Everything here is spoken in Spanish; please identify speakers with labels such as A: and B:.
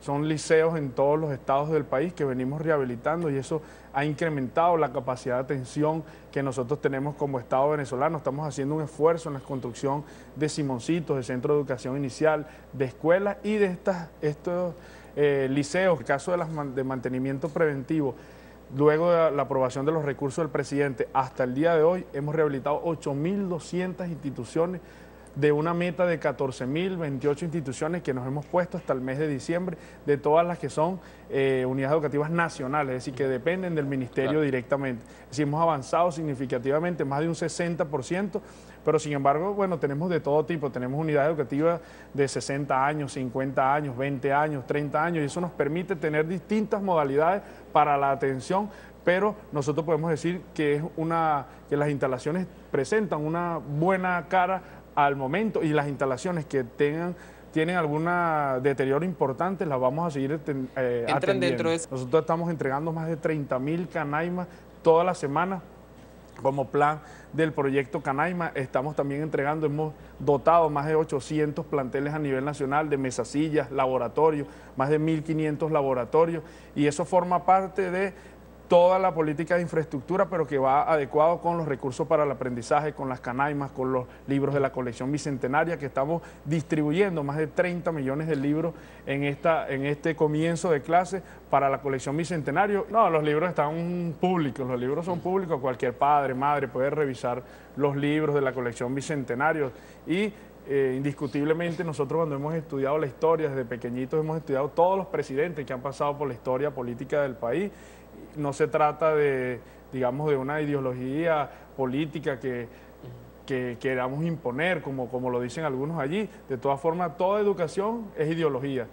A: Son liceos en todos los estados del país que venimos rehabilitando y eso ha incrementado la capacidad de atención que nosotros tenemos como Estado venezolano. Estamos haciendo un esfuerzo en la construcción de Simoncitos, de centro de educación inicial, de escuelas y de estas, estos eh, liceos. caso de, de mantenimiento preventivo, luego de la aprobación de los recursos del presidente, hasta el día de hoy hemos rehabilitado 8.200 instituciones de una meta de 14.028 instituciones que nos hemos puesto hasta el mes de diciembre, de todas las que son eh, unidades educativas nacionales, es decir, que dependen del ministerio directamente. Es hemos avanzado significativamente, más de un 60%, pero sin embargo, bueno, tenemos de todo tipo, tenemos unidades educativas de 60 años, 50 años, 20 años, 30 años, y eso nos permite tener distintas modalidades para la atención pero nosotros podemos decir que es una que las instalaciones presentan una buena cara al momento y las instalaciones que tengan tienen algún deterioro importante, las vamos a seguir eh, atendiendo. Nosotros estamos entregando más de 30 mil canaimas todas las semanas como plan del proyecto Canaima. Estamos también entregando, hemos dotado más de 800 planteles a nivel nacional de mesasillas, laboratorios, más de 1.500 laboratorios y eso forma parte de toda la política de infraestructura, pero que va adecuado con los recursos para el aprendizaje, con las canaimas, con los libros de la colección bicentenaria, que estamos distribuyendo más de 30 millones de libros en, esta, en este comienzo de clase para la colección bicentenario. No, los libros están públicos, los libros son públicos, cualquier padre, madre puede revisar los libros de la colección bicentenario y eh, indiscutiblemente nosotros cuando hemos estudiado la historia, desde pequeñitos hemos estudiado todos los presidentes que han pasado por la historia política del país no se trata de, digamos, de una ideología política que, que queramos imponer, como, como lo dicen algunos allí. De todas formas, toda educación es ideología.